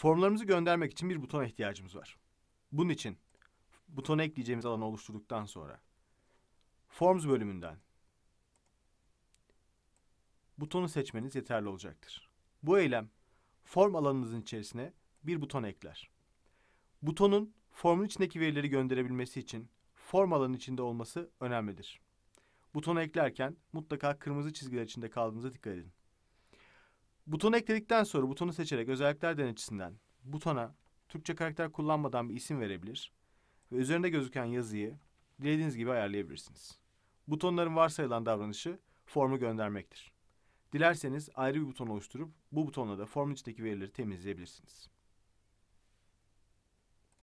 Formlarımızı göndermek için bir butona ihtiyacımız var. Bunun için butona ekleyeceğimiz alanı oluşturduktan sonra Forms bölümünden butonu seçmeniz yeterli olacaktır. Bu eylem form alanınızın içerisine bir buton ekler. Butonun formun içindeki verileri gönderebilmesi için form alanı içinde olması önemlidir. Butonu eklerken mutlaka kırmızı çizgiler içinde kaldığınıza dikkat edin. Butonu ekledikten sonra butonu seçerek özellikler denetçisinden butona Türkçe karakter kullanmadan bir isim verebilir ve üzerinde gözüken yazıyı dilediğiniz gibi ayarlayabilirsiniz. Butonların varsayılan davranışı formu göndermektir. Dilerseniz ayrı bir buton oluşturup bu butonla da formun içindeki verileri temizleyebilirsiniz.